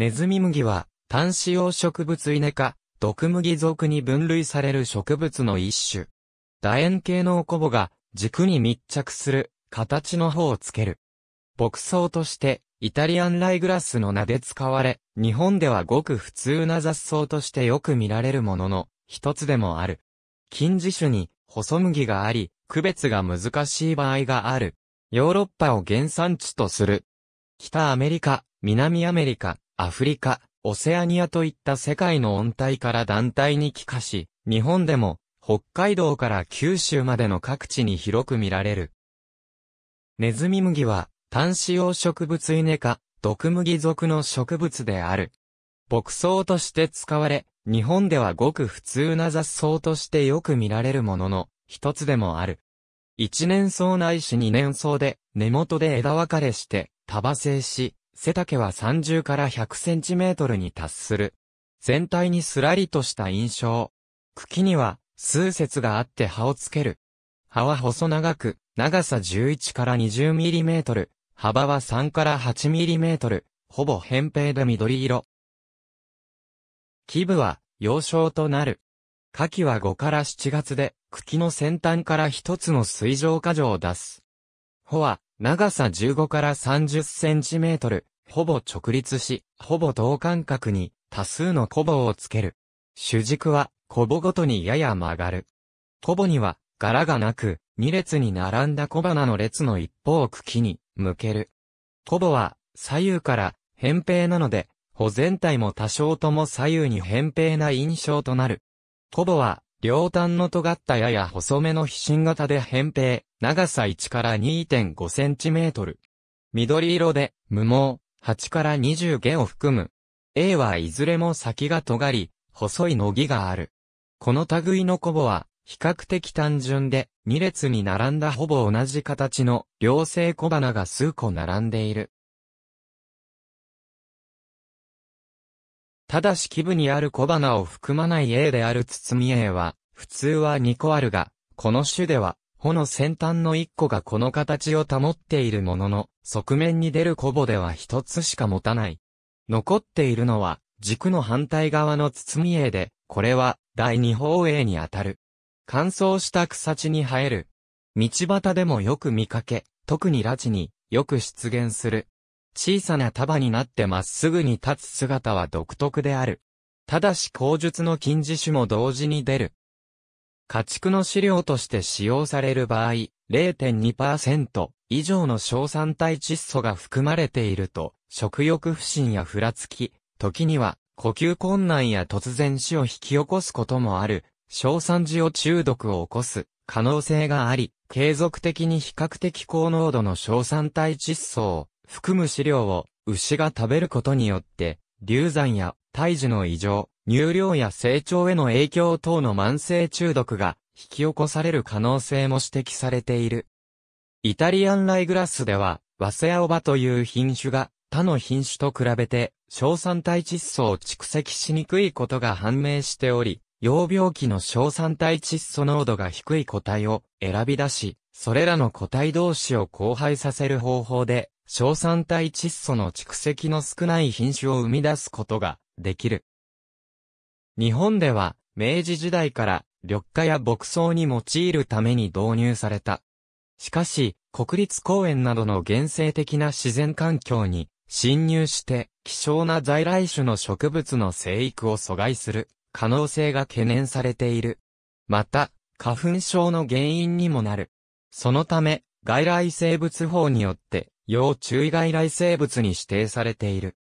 ネズミ麦は、単子用植物イネ科、毒麦属に分類される植物の一種。楕円形のおこぼが、軸に密着する、形の方をつける。牧草として、イタリアンライグラスの名で使われ、日本ではごく普通な雑草としてよく見られるものの、一つでもある。近似種に、細麦があり、区別が難しい場合がある。ヨーロッパを原産地とする。北アメリカ、南アメリカ、アフリカ、オセアニアといった世界の温帯から団体に帰化し、日本でも北海道から九州までの各地に広く見られる。ネズミ麦は単子用植物イネ科、毒麦属の植物である。牧草として使われ、日本ではごく普通な雑草としてよく見られるものの、一つでもある。一年草ないし二年草で、根元で枝分かれして、束生し、背丈は30から100センチメートルに達する。全体にすらりとした印象。茎には数節があって葉をつける。葉は細長く、長さ11から20ミリメートル、幅は3から8ミリメートル、ほぼ扁平で緑色。基部は、幼少となる。夏季は5から7月で、茎の先端から一つの水上果樹を出す。穂は、長さ15から30センチメートル、ほぼ直立し、ほぼ等間隔に多数のコボをつける。主軸はコボごとにやや曲がる。コボには柄がなく、2列に並んだ小花の列の一方を茎に向ける。コボは左右から扁平なので、穂全体も多少とも左右に扁平な印象となる。コボは両端の尖ったやや細めの皮心型で扁平、長さ1から2.5センチメートル。緑色で無毛、8から20弦を含む。A はいずれも先が尖り、細いのぎがある。この類のコボは、比較的単純で、2列に並んだほぼ同じ形の両性小花が数個並んでいる。ただし基部にある小花を含まない A である包み A は、普通は2個あるが、この種では穂の先端の一個がこの形を保っているものの、側面に出るコボでは一つしか持たない。残っているのは、軸の反対側の包み絵で、これは、第二方絵にあたる。乾燥した草地に生える。道端でもよく見かけ、特に拉致によく出現する。小さな束になってまっすぐに立つ姿は独特である。ただし口述の禁止種も同時に出る。家畜の飼料として使用される場合、0.2%以上の硝酸体窒素が含まれていると、食欲不振やふらつき、時には呼吸困難や突然死を引き起こすこともある、硝酸塩中毒を起こす可能性があり、継続的に比較的高濃度の硝酸体窒素を含む飼料を牛が食べることによって、流産や胎児の異常、乳量や成長への影響等の慢性中毒が引き起こされる可能性も指摘されている。イタリアンライグラスでは、ワセアオバという品種が他の品種と比べて、硝酸体窒素を蓄積しにくいことが判明しており、幼病期の硝酸体窒素濃度が低い個体を選び出し、それらの個体同士を交配させる方法で、硝酸体窒素の蓄積の少ない品種を生み出すことができる。日本では、明治時代から緑化や牧草に用いるために導入された。しかし、国立公園などの原生的な自然環境に侵入して希少な在来種の植物の生育を阻害する可能性が懸念されている。また、花粉症の原因にもなる。そのため、外来生物法によって要注意外来生物に指定されている。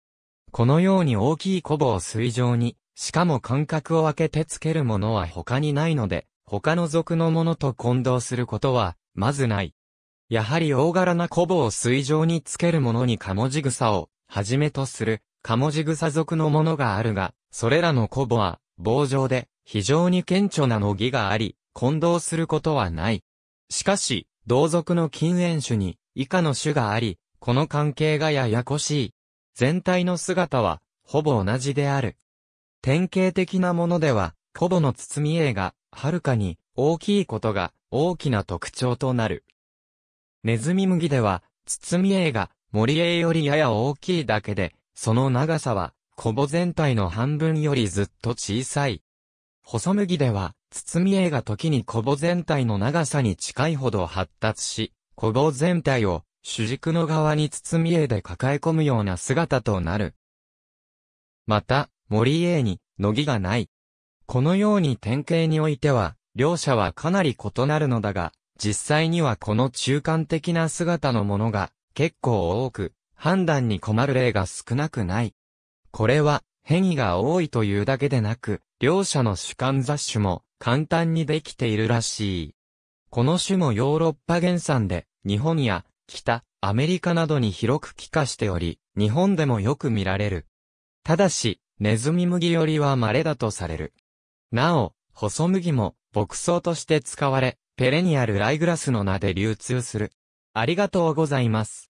このように大きいコボを水上にしかも間隔を空けてつけるものは他にないので、他の属のものと混同することは、まずない。やはり大柄なコボを水上につけるものにカモジグサを、はじめとする、カモジグサ属のものがあるが、それらのコボは、棒状で、非常に顕著なの儀があり、混同することはない。しかし、同族の禁煙種に、以下の種があり、この関係がややこしい。全体の姿は、ほぼ同じである。典型的なものでは、コボの包み絵が、はるかに、大きいことが、大きな特徴となる。ネズミ麦では、包み絵が、森絵よりやや大きいだけで、その長さは、コボ全体の半分よりずっと小さい。細麦では、包み絵が時にコボ全体の長さに近いほど発達し、コボ全体を主軸の側に包み絵で抱え込むような姿となる。また、森英に、乃木がない。このように典型においては、両者はかなり異なるのだが、実際にはこの中間的な姿のものが結構多く、判断に困る例が少なくない。これは変異が多いというだけでなく、両者の主観雑種も簡単にできているらしい。この種もヨーロッパ原産で、日本や北、アメリカなどに広く帰化しており、日本でもよく見られる。ただし、ネズミ麦よりは稀だとされる。なお、細麦も牧草として使われ、ペレニアルライグラスの名で流通する。ありがとうございます。